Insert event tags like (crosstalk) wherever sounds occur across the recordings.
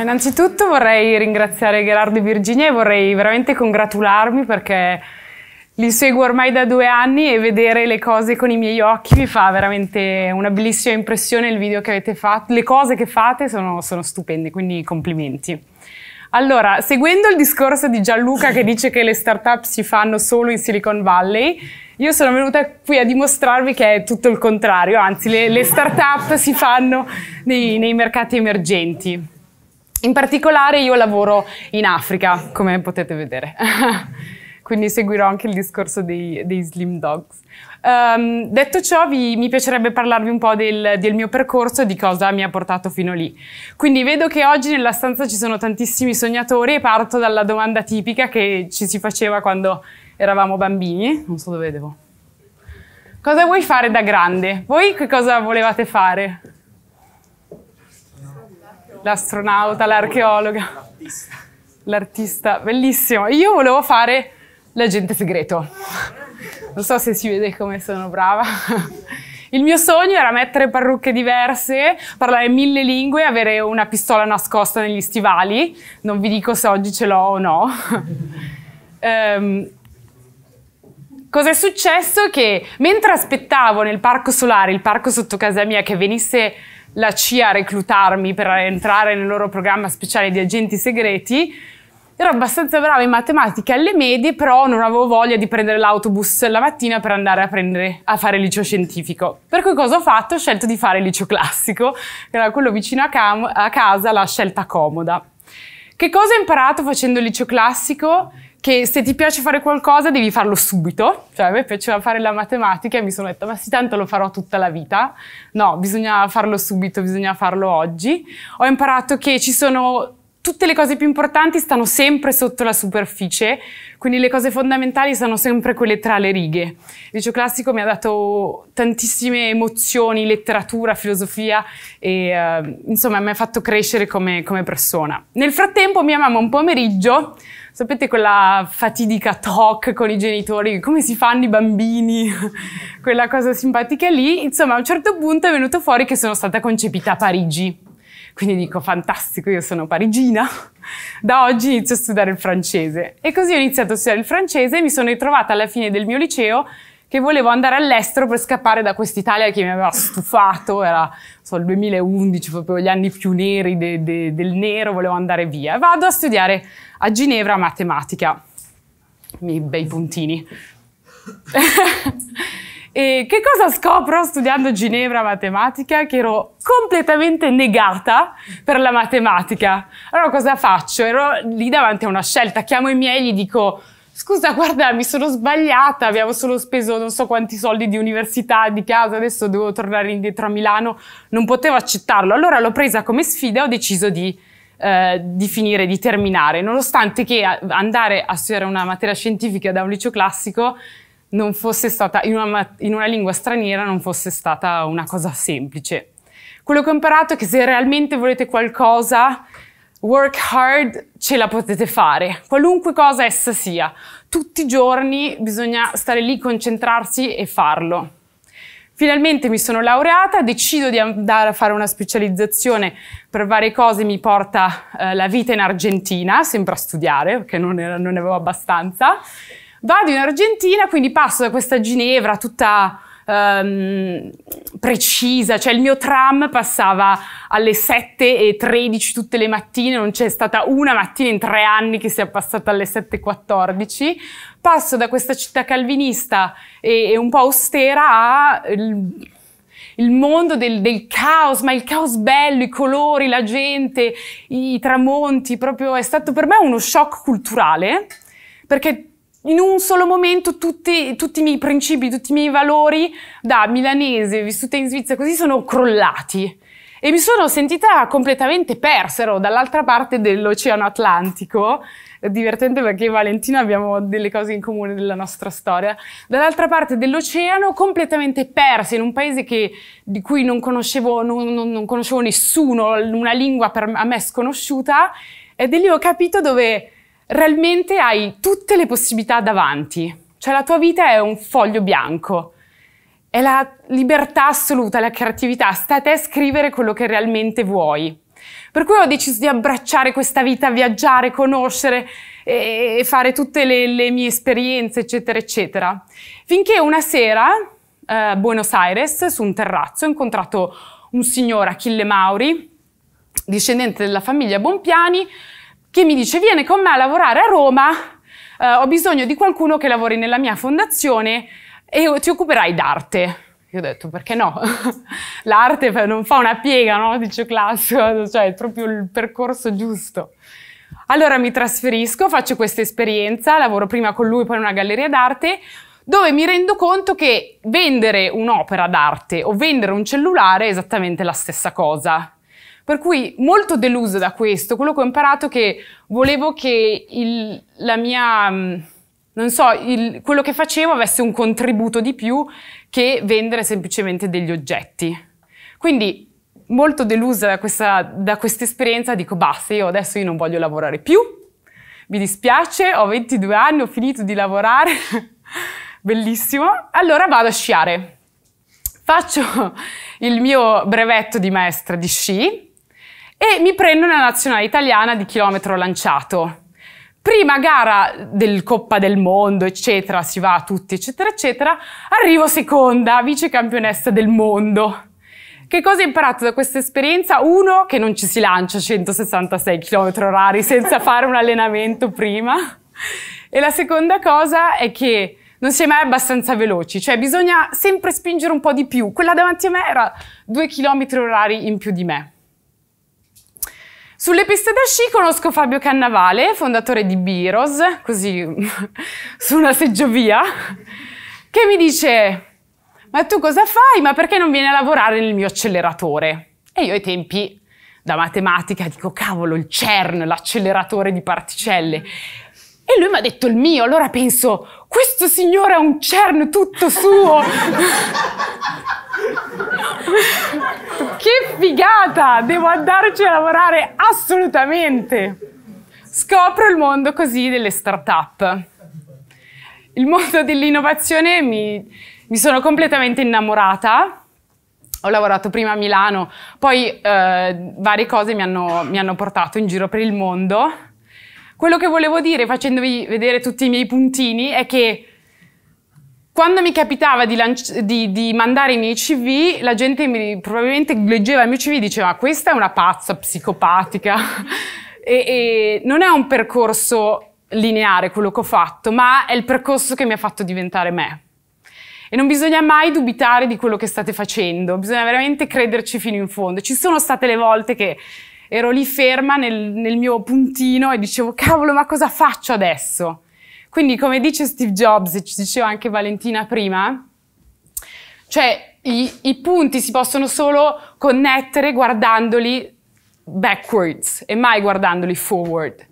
Innanzitutto vorrei ringraziare Gerardo e Virginia e vorrei veramente congratularmi perché li seguo ormai da due anni e vedere le cose con i miei occhi mi fa veramente una bellissima impressione il video che avete fatto, le cose che fate sono, sono stupende, quindi complimenti. Allora, seguendo il discorso di Gianluca che dice che le startup si fanno solo in Silicon Valley, io sono venuta qui a dimostrarvi che è tutto il contrario, anzi le, le start si fanno nei, nei mercati emergenti. In particolare io lavoro in Africa, come potete vedere. (laughs) quindi seguirò anche il discorso dei, dei Slim Dogs. Um, detto ciò, vi, mi piacerebbe parlarvi un po' del, del mio percorso e di cosa mi ha portato fino lì. Quindi vedo che oggi nella stanza ci sono tantissimi sognatori e parto dalla domanda tipica che ci si faceva quando eravamo bambini. Non so dove devo. Cosa vuoi fare da grande? Voi che cosa volevate fare? l'astronauta, l'archeologa, l'artista, bellissimo. Io volevo fare l'agente segreto. Non so se si vede come sono brava. Il mio sogno era mettere parrucche diverse, parlare mille lingue, avere una pistola nascosta negli stivali. Non vi dico se oggi ce l'ho o no. um, ehm, Cos'è successo? Che mentre aspettavo nel parco solare, il parco sotto casa mia, che venisse la CIA a reclutarmi per entrare nel loro programma speciale di agenti segreti. Ero abbastanza brava in matematica alle medie, però non avevo voglia di prendere l'autobus la mattina per andare a, prendere, a fare liceo scientifico. Per cui cosa ho fatto? Ho scelto di fare liceo classico, che era quello vicino a, cam- a casa, la scelta comoda. Che cosa ho imparato facendo liceo classico? che se ti piace fare qualcosa devi farlo subito, cioè a me piaceva fare la matematica e mi sono detta ma sì tanto lo farò tutta la vita, no bisogna farlo subito, bisogna farlo oggi, ho imparato che ci sono tutte le cose più importanti stanno sempre sotto la superficie, quindi le cose fondamentali sono sempre quelle tra le righe. Il liceo classico mi ha dato tantissime emozioni, letteratura, filosofia e eh, insomma mi ha fatto crescere come, come persona. Nel frattempo mia mamma un pomeriggio Sapete quella fatidica talk con i genitori, come si fanno i bambini, (laughs) quella cosa simpatica lì. Insomma, a un certo punto è venuto fuori che sono stata concepita a Parigi. Quindi dico, fantastico, io sono parigina. (laughs) Da oggi inizio a studiare il francese. E così ho iniziato a studiare il francese e mi sono ritrovata alla fine del mio liceo che volevo andare all'estero per scappare da quest'Italia che mi aveva stufato, era so, il 2011, proprio gli anni più neri de, de, del nero, volevo andare via. vado a studiare a Ginevra matematica, i miei bei puntini. (laughs) e che cosa scopro studiando Ginevra matematica? Che ero completamente negata per la matematica. Allora cosa faccio? Ero lì davanti a una scelta, chiamo i miei e gli dico scusa guarda mi sono sbagliata, abbiamo solo speso non so quanti soldi di università, di casa, adesso devo tornare indietro a Milano, non potevo accettarlo. Allora l'ho presa come sfida e ho deciso di, eh, di finire, di terminare, nonostante che andare a studiare una materia scientifica da un liceo classico non fosse stata, in una, in una lingua straniera non fosse stata una cosa semplice. Quello che ho imparato è che se realmente volete qualcosa Work hard ce la potete fare, qualunque cosa essa sia. Tutti i giorni bisogna stare lì, concentrarsi e farlo. Finalmente mi sono laureata, decido di andare a fare una specializzazione per varie cose, mi porta eh, la vita in Argentina, sempre a studiare perché non, era, non ne avevo abbastanza. Vado in Argentina, quindi passo da questa Ginevra tutta um, precisa, cioè il mio tram passava alle 7 e 13 tutte le mattine, non c'è stata una mattina in tre anni che sia passata alle 7 e 14. Passo da questa città calvinista e, e un po' austera a... Il, il mondo del, del, caos, ma il caos bello, i colori, la gente, i tramonti, proprio è stato per me uno shock culturale, perché in un solo momento tutti, tutti, i miei principi, tutti i miei valori da milanese vissuta in Svizzera così sono crollati e mi sono sentita completamente persa, dall'altra parte dell'Oceano Atlantico, divertente perché io e Valentina abbiamo delle cose in comune della nostra storia, dall'altra parte dell'oceano completamente persa in un paese che, di cui non conoscevo, non, non, non conoscevo nessuno, una lingua per, a me sconosciuta ed è lì ho capito dove realmente hai tutte le possibilità davanti. Cioè la tua vita è un foglio bianco. È la libertà assoluta, la creatività, sta a te scrivere quello che realmente vuoi. Per cui ho deciso di abbracciare questa vita, viaggiare, conoscere e fare tutte le, le mie esperienze, eccetera, eccetera. Finché una sera a eh, Buenos Aires, su un terrazzo, ho incontrato un signore, Achille Mauri, discendente della famiglia Bompiani, che mi dice vieni con me a lavorare a Roma, eh, ho bisogno di qualcuno che lavori nella mia fondazione e ti occuperai d'arte. Io ho detto, perché no? (laughs) L'arte non fa una piega, no? Dice classico, (laughs) cioè è proprio il percorso giusto. Allora mi trasferisco, faccio questa esperienza, lavoro prima con lui, poi in una galleria d'arte, dove mi rendo conto che vendere un'opera d'arte o vendere un cellulare è esattamente la stessa cosa. Per cui molto delusa da questo, quello che ho imparato è che volevo che il, la mia, mm, non so, il, quello che facevo avesse un contributo di più che vendere semplicemente degli oggetti. Quindi molto delusa da questa, da questa esperienza dico basta, io adesso io non voglio lavorare più, mi dispiace, ho 22 anni, ho finito di lavorare, (laughs) bellissimo, allora vado a sciare. Faccio il mio brevetto di maestra di sci, e mi prendo la nazionale italiana di chilometro lanciato. Prima gara del Coppa del Mondo, eccetera, si va a tutti, eccetera, eccetera, arrivo seconda, vice campionessa del mondo. Che cosa ho imparato da questa esperienza? Uno, che non ci si lancia 166 km orari senza (laughs) fare un allenamento prima. E la seconda cosa è che non si è mai abbastanza veloci, cioè bisogna sempre spingere un po' di più. Quella davanti a me era 2 km orari in più di me. Sulle piste da sci conosco Fabio Cannavale, fondatore di Biros, così (laughs) su una seggiovia, che mi dice ma tu cosa fai? Ma perché non vieni a lavorare nel mio acceleratore? E io ai tempi da matematica dico cavolo il CERN, l'acceleratore di particelle. E lui mi ha detto il mio, allora penso, questo signore ha un CERN tutto suo! (laughs) che figata! Devo andarci a lavorare assolutamente! Scopro il mondo così delle start-up. Il mondo dell'innovazione mi, mi sono completamente innamorata ho lavorato prima a Milano, poi eh, varie cose mi hanno, mi hanno portato in giro per il mondo quello che volevo dire facendovi vedere tutti i miei puntini è che quando mi capitava di, di, di, mandare i miei CV, la gente mi, probabilmente leggeva il mio CV e diceva questa è una pazza psicopatica. (laughs) e, e non è un percorso lineare quello che ho fatto, ma è il percorso che mi ha fatto diventare me. E non bisogna mai dubitare di quello che state facendo, bisogna veramente crederci fino in fondo. Ci sono state le volte che ero lì ferma nel, nel mio puntino e dicevo, cavolo, ma cosa faccio adesso? Quindi, come dice Steve Jobs, e ci diceva anche Valentina prima, cioè i, i, punti si possono solo connettere guardandoli backwards e mai guardandoli forward.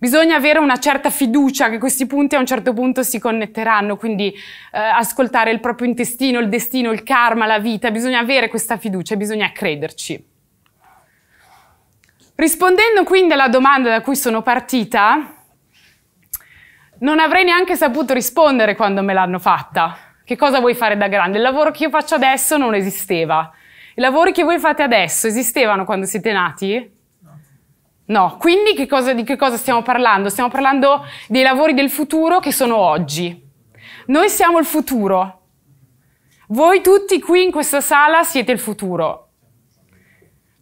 Bisogna avere una certa fiducia che questi punti a un certo punto si connetteranno, quindi eh, ascoltare il proprio intestino, il destino, il karma, la vita, bisogna avere questa fiducia, bisogna crederci. Rispondendo quindi alla domanda da cui sono partita, non avrei neanche saputo rispondere quando me l'hanno fatta. Che cosa vuoi fare da grande? Il lavoro che io faccio adesso non esisteva. I lavori che voi fate adesso esistevano quando siete nati? No, quindi che cosa, di che cosa stiamo parlando? Stiamo parlando dei lavori del futuro che sono oggi. Noi siamo il futuro. Voi tutti qui in questa sala siete il futuro.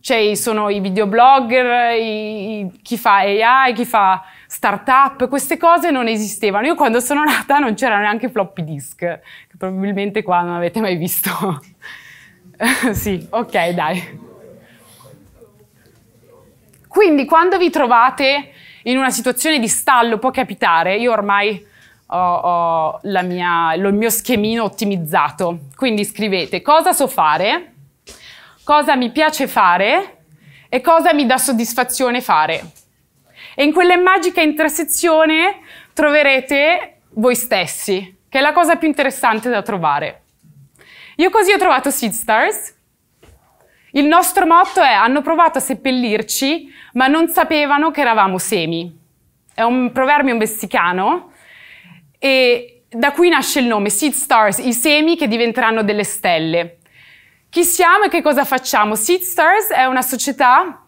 Cioè, sono i videoblogger, i, chi fa AI, chi fa startup, queste cose non esistevano. Io quando sono nata non c'erano neanche floppy disk, che probabilmente qua non avete mai visto. (laughs) sì, ok, dai. Quindi quando vi trovate in una situazione di stallo, può capitare, io ormai ho, ho mia, il mio schemino ottimizzato, quindi scrivete cosa so fare, cosa mi piace fare e cosa mi dà soddisfazione fare. E in quella magica intersezione troverete voi stessi, che è la cosa più interessante da trovare. Io così ho trovato Seed Stars. Il nostro motto è hanno provato a seppellirci, ma non sapevano che eravamo semi. È un proverbio messicano e da qui nasce il nome Seed Stars, i semi che diventeranno delle stelle. Chi siamo e che cosa facciamo? Seedstars è una società,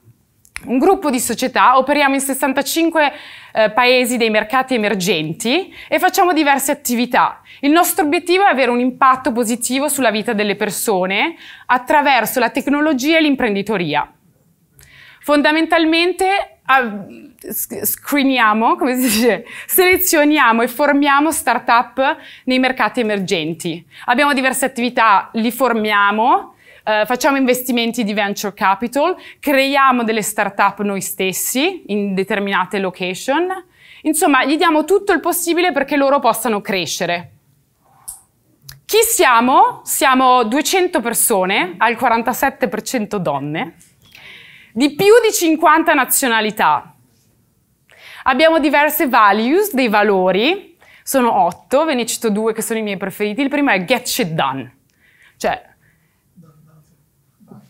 un gruppo di società, operiamo in 65 eh, paesi dei mercati emergenti e facciamo diverse attività. Il nostro obiettivo è avere un impatto positivo sulla vita delle persone attraverso la tecnologia e l'imprenditoria. Fondamentalmente screeniamo, come si dice, selezioniamo e formiamo startup nei mercati emergenti. Abbiamo diverse attività, li formiamo, eh, facciamo investimenti di venture capital, creiamo delle startup noi stessi in determinate location. Insomma, gli diamo tutto il possibile perché loro possano crescere. Chi siamo? Siamo 200 persone, al 47% donne di più di 50 nazionalità. Abbiamo diverse values, dei valori, sono otto, ve ne cito due che sono i miei preferiti. Il primo è get shit done, cioè...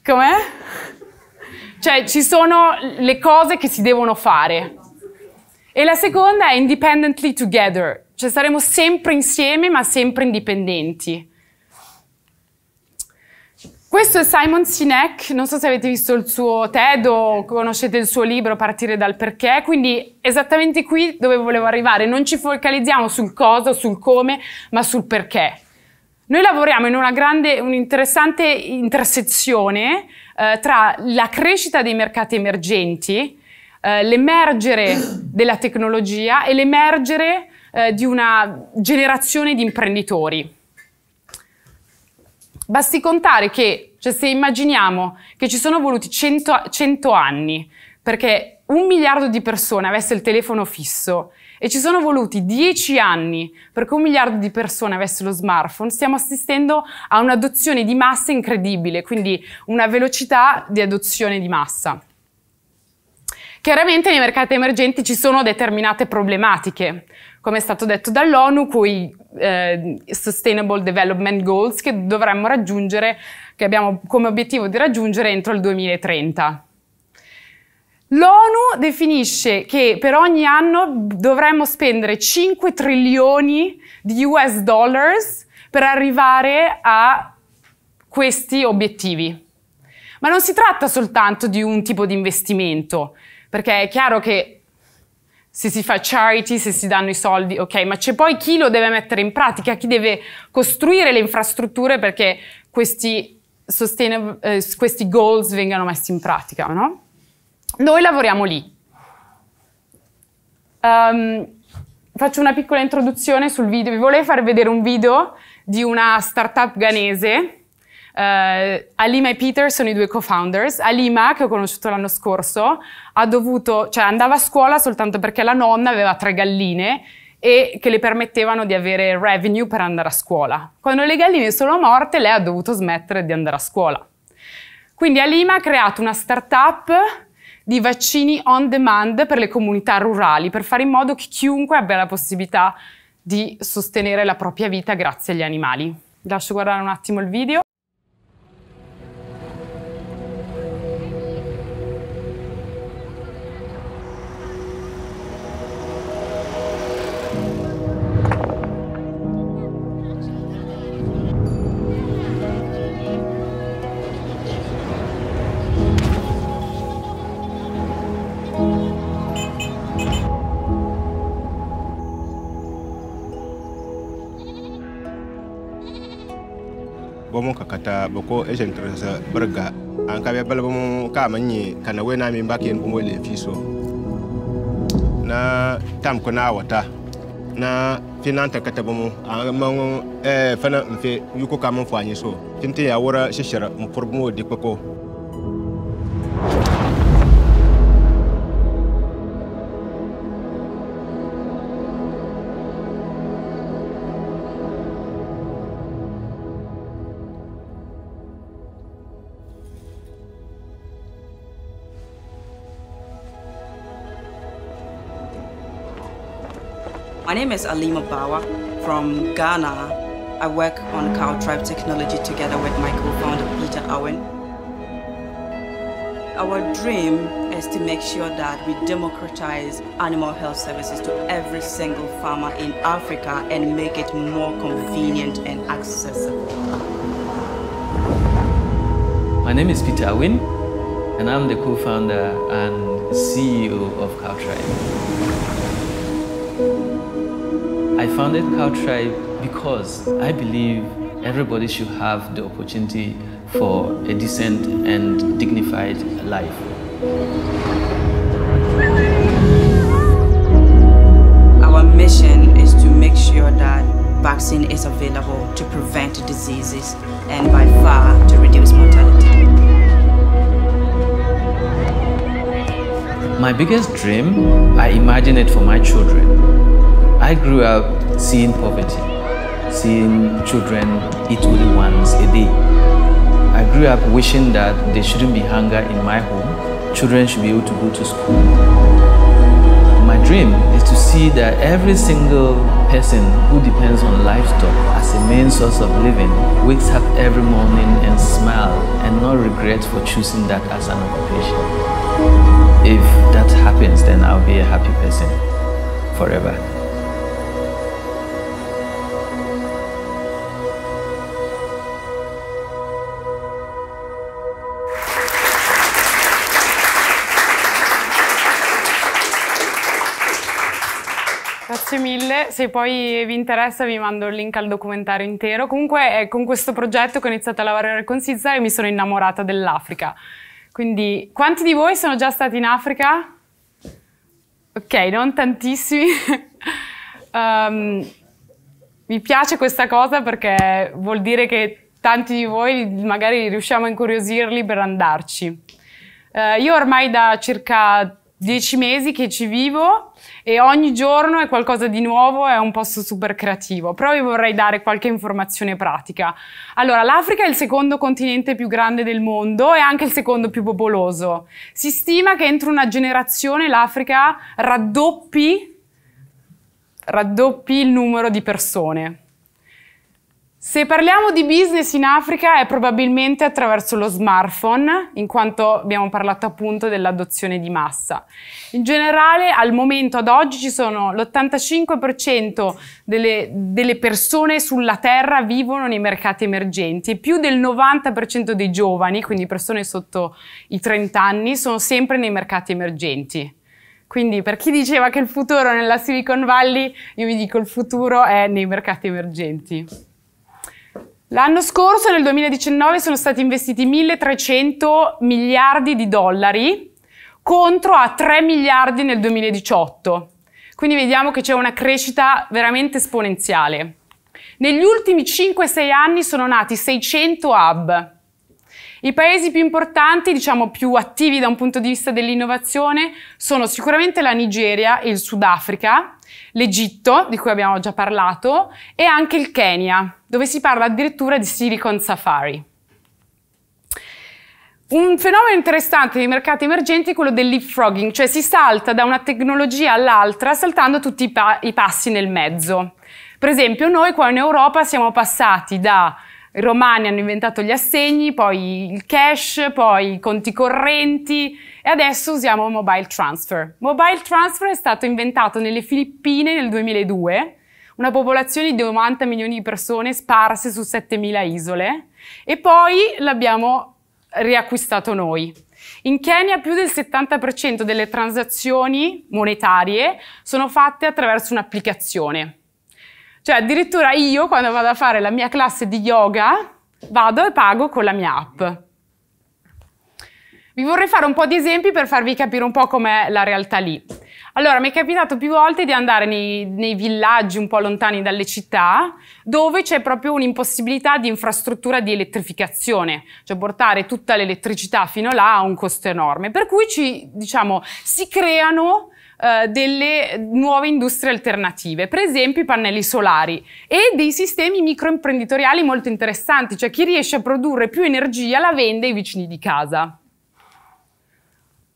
Com'è? Cioè ci sono le cose che si devono fare. E la seconda è independently together, cioè saremo sempre insieme ma sempre indipendenti. Questo è Simon Sinek, non so se avete visto il suo TED o conoscete il suo libro Partire dal perché, quindi esattamente qui dove volevo arrivare, non ci focalizziamo sul cosa, sul come, ma sul perché. Noi lavoriamo in una grande, un'interessante intersezione eh, tra la crescita dei mercati emergenti, eh, l'emergere (coughs) della tecnologia e l'emergere eh, di una generazione di imprenditori. Basti contare che, cioè se immaginiamo che ci sono voluti 100, 100 anni perché un miliardo di persone avesse il telefono fisso e ci sono voluti 10 anni perché un miliardo di persone avesse lo smartphone, stiamo assistendo a un'adozione di massa incredibile, quindi una velocità di adozione di massa. Chiaramente nei mercati emergenti ci sono determinate problematiche, come è stato detto dall'ONU, coi eh, Sustainable Development Goals che dovremmo raggiungere, che abbiamo come obiettivo di raggiungere entro il 2030. L'ONU definisce che per ogni anno dovremmo spendere 5 trilioni di US dollars per arrivare a questi obiettivi. Ma non si tratta soltanto di un tipo di investimento, perché è chiaro che se si fa charity, se si danno i soldi, ok, ma c'è poi chi lo deve mettere in pratica, chi deve costruire le infrastrutture perché questi, eh, questi goals vengano messi in pratica, no? Noi lavoriamo lì. Um, faccio una piccola introduzione sul video, vi volevo far vedere un video di una startup ghanese eh, Alima e Peter sono i due co-founders. Alima, che ho conosciuto l'anno scorso, ha dovuto, cioè andava a scuola soltanto perché la nonna aveva tre galline e che le permettevano di avere revenue per andare a scuola. Quando le galline sono morte, lei ha dovuto smettere di andare a scuola. Quindi Alima ha creato una startup di vaccini on demand per le comunità rurali, per fare in modo che chiunque abbia la possibilità di sostenere la propria vita grazie agli animali. Lascio guardare un attimo il video. ta ko ejen tresa berga an kabe be balbu mu ka manye kana wena min mbake en bumo le fiso na tam ko na wata na finanta kata bumu an man eh fana mfe yuko kamun mun fanye so tinti ya wura shishira mu furbu di My name is Alima Bawa from Ghana. I work on Cow Tribe Technology together with my co-founder Peter Owen. Our dream is to make sure that we democratize animal health services to every single farmer in Africa and make it more convenient and accessible. My name is Peter Owen and I'm the co-founder and CEO of Cow Tribe. I founded Cow Tribe because I believe everybody should have the opportunity for a decent and dignified life. Our mission is to make sure that vaccine is available to prevent diseases and by far to reduce mortality. My biggest dream, I imagine it for my children. I grew up seeing poverty, seeing children eat only once a day. I grew up wishing that there shouldn't be hunger in my home. Children should be able to go to school. My dream is to see that every single person who depends on livestock as a main source of living wakes up every morning and smile and not regret for choosing that as an occupation. If that happens, then I'll be a happy person forever. Grazie mille, se poi vi interessa vi mando il link al documentario intero. Comunque è eh, con questo progetto che ho iniziato a lavorare con Sizza e mi sono innamorata dell'Africa. Quindi, quanti di voi sono già stati in Africa? Ok, non tantissimi. um, (laughs) mi piace questa cosa perché vuol dire che tanti di voi magari riusciamo a incuriosirli per andarci. Uh, io ormai da circa dieci mesi che ci vivo e ogni giorno è qualcosa di nuovo, è un posto super creativo, però vi vorrei dare qualche informazione pratica. Allora, l'Africa è il secondo continente più grande del mondo e anche il secondo più popoloso. Si stima che entro una generazione l'Africa raddoppi, raddoppi il numero di persone. Se parliamo di business in Africa è probabilmente attraverso lo smartphone, in quanto abbiamo parlato appunto dell'adozione di massa. In generale, al momento, ad oggi, ci sono l'85% delle, delle, persone sulla Terra vivono nei mercati emergenti, e più del 90% dei giovani, quindi persone sotto i 30 anni, sono sempre nei mercati emergenti. Quindi per chi diceva che il futuro è nella Silicon Valley, io vi dico il futuro è nei mercati emergenti. L'anno scorso, nel 2019, sono stati investiti 1.300 miliardi di dollari contro a 3 miliardi nel 2018. Quindi vediamo che c'è una crescita veramente esponenziale. Negli ultimi 5-6 anni sono nati 600 hub. I paesi più importanti, diciamo più attivi da un punto di vista dell'innovazione, sono sicuramente la Nigeria e il Sudafrica, l'Egitto, di cui abbiamo già parlato, e anche il Kenya, dove si parla addirittura di Silicon Safari. Un fenomeno interessante dei mercati emergenti è quello del leapfrogging, cioè si salta da una tecnologia all'altra saltando tutti i, pa i passi nel mezzo. Per esempio noi qua in Europa siamo passati da i romani hanno inventato gli assegni, poi il cash, poi i conti correnti, e adesso usiamo Mobile Transfer. Mobile Transfer è stato inventato nelle Filippine nel 2002, una popolazione di 90 milioni di persone sparse su 7.000 isole, e poi l'abbiamo riacquistato noi. In Kenya più del 70% delle transazioni monetarie sono fatte attraverso un'applicazione. Cioè addirittura io quando vado a fare la mia classe di yoga vado e pago con la mia app. Vi vorrei fare un po' di esempi per farvi capire un po' com'è la realtà lì. Allora, mi è capitato più volte di andare nei, nei villaggi un po' lontani dalle città, dove c'è proprio un'impossibilità di infrastruttura di elettrificazione, cioè portare tutta l'elettricità fino là ha un costo enorme. Per cui ci, diciamo, si creano eh, delle nuove industrie alternative, per esempio i pannelli solari e dei sistemi microimprenditoriali molto interessanti, cioè chi riesce a produrre più energia la vende ai vicini di casa.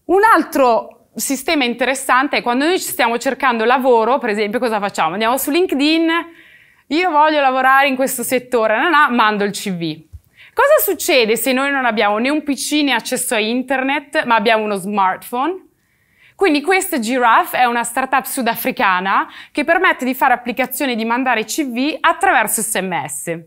Un altro sistema interessante è quando noi stiamo cercando lavoro, per esempio, cosa facciamo? Andiamo su LinkedIn, io voglio lavorare in questo settore, na, na, mando il CV. Cosa succede se noi non abbiamo né un PC né accesso a internet, ma abbiamo uno smartphone? Quindi questa Giraffe è una startup sudafricana che permette di fare applicazioni e di mandare CV attraverso SMS.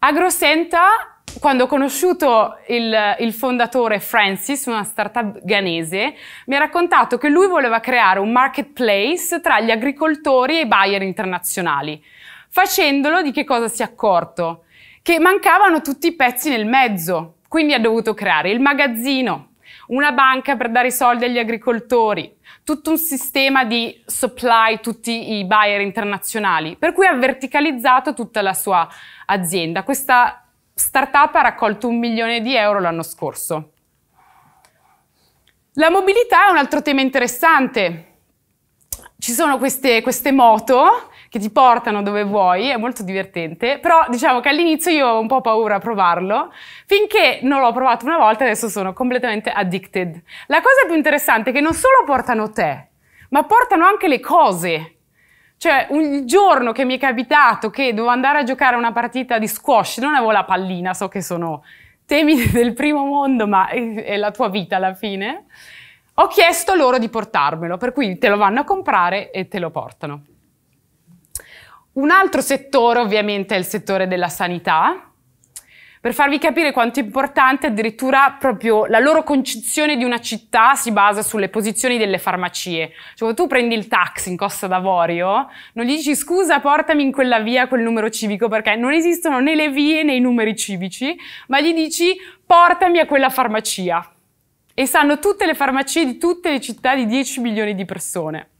AgroSenta quando ho conosciuto il, il, fondatore Francis, una startup ghanese, mi ha raccontato che lui voleva creare un marketplace tra gli agricoltori e i buyer internazionali. Facendolo, di che cosa si è accorto? Che mancavano tutti i pezzi nel mezzo, quindi ha dovuto creare il magazzino, una banca per dare i soldi agli agricoltori, tutto un sistema di supply, tutti i buyer internazionali, per cui ha verticalizzato tutta la sua azienda. Questa startup ha raccolto un milione di euro l'anno scorso. La mobilità è un altro tema interessante. Ci sono queste, queste moto che ti portano dove vuoi, è molto divertente, però diciamo che all'inizio io ho un po' paura a provarlo, finché non l'ho provato una volta adesso sono completamente addicted. La cosa più interessante è che non solo portano te, ma portano anche le cose cioè, un giorno che mi è capitato che dovevo andare a giocare una partita di squash, non avevo la pallina, so che sono temi (laughs) del primo mondo, ma è la tua vita alla fine. Ho chiesto loro di portarmelo, per cui te lo vanno a comprare e te lo portano. Un altro settore ovviamente è il settore della sanità, per farvi capire quanto è importante addirittura proprio la loro concezione di una città si basa sulle posizioni delle farmacie. Cioè tu prendi il taxi in Costa d'Avorio, non gli dici scusa portami in quella via quel numero civico perché non esistono né le vie né i numeri civici, ma gli dici portami a quella farmacia. E sanno tutte le farmacie di tutte le città di 10 milioni di persone.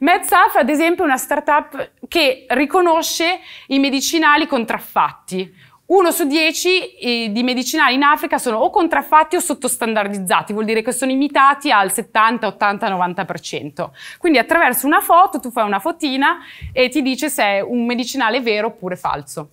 MedSaf, ad esempio, è una startup che riconosce i medicinali contraffatti uno su dieci eh, di medicinali in Africa sono o contraffatti o sottostandardizzati, vuol dire che sono imitati al 70, 80, 90%. Quindi attraverso una foto tu fai una fotina e ti dice se è un medicinale vero oppure falso.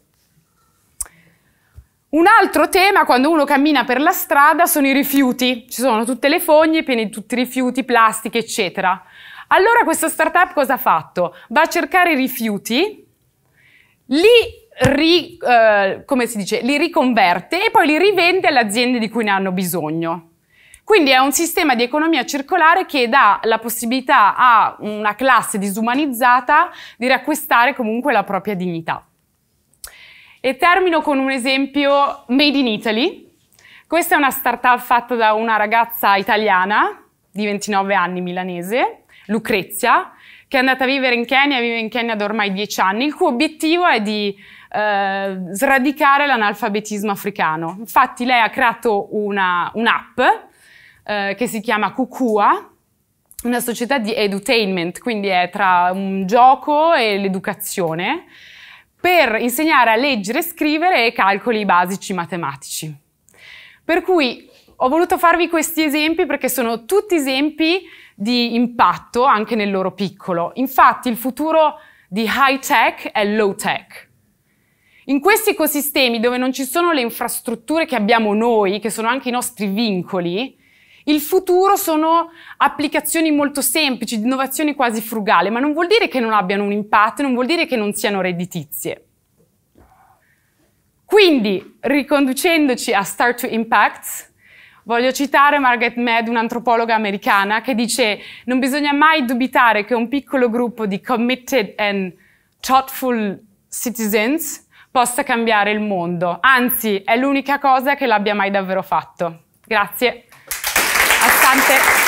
Un altro tema quando uno cammina per la strada sono i rifiuti. Ci sono tutte le fogne piene di tutti i rifiuti, plastiche, eccetera. Allora questa startup cosa ha fatto? Va a cercare i rifiuti, li ri, eh, come si dice, li riconverte e poi li rivende alle aziende di cui ne hanno bisogno. Quindi è un sistema di economia circolare che dà la possibilità a una classe disumanizzata di riacquistare comunque la propria dignità. E termino con un esempio Made in Italy. Questa è una startup fatta da una ragazza italiana di 29 anni milanese, Lucrezia, che è andata a vivere in Kenya, vive in Kenya da ormai 10 anni, il cui obiettivo è di eh, sradicare l'analfabetismo africano. Infatti lei ha creato un'app eh, che si chiama Cucua, una società di edutainment, quindi è tra un gioco e l'educazione, per insegnare a leggere, scrivere e calcoli basici matematici. Per cui ho voluto farvi questi esempi perché sono tutti esempi di impatto anche nel loro piccolo. Infatti il futuro di high tech è low tech. In questi ecosistemi dove non ci sono le infrastrutture che abbiamo noi, che sono anche i nostri vincoli, il futuro sono applicazioni molto semplici, di innovazioni quasi frugali, ma non vuol dire che non abbiano un impatto, non vuol dire che non siano redditizie. Quindi, riconducendoci a Start to Impact, voglio citare Margaret Mead, un'antropologa americana, che dice non bisogna mai dubitare che un piccolo gruppo di committed and thoughtful citizens possa cambiare il mondo. Anzi, è l'unica cosa che l'abbia mai davvero fatto. Grazie. Astante.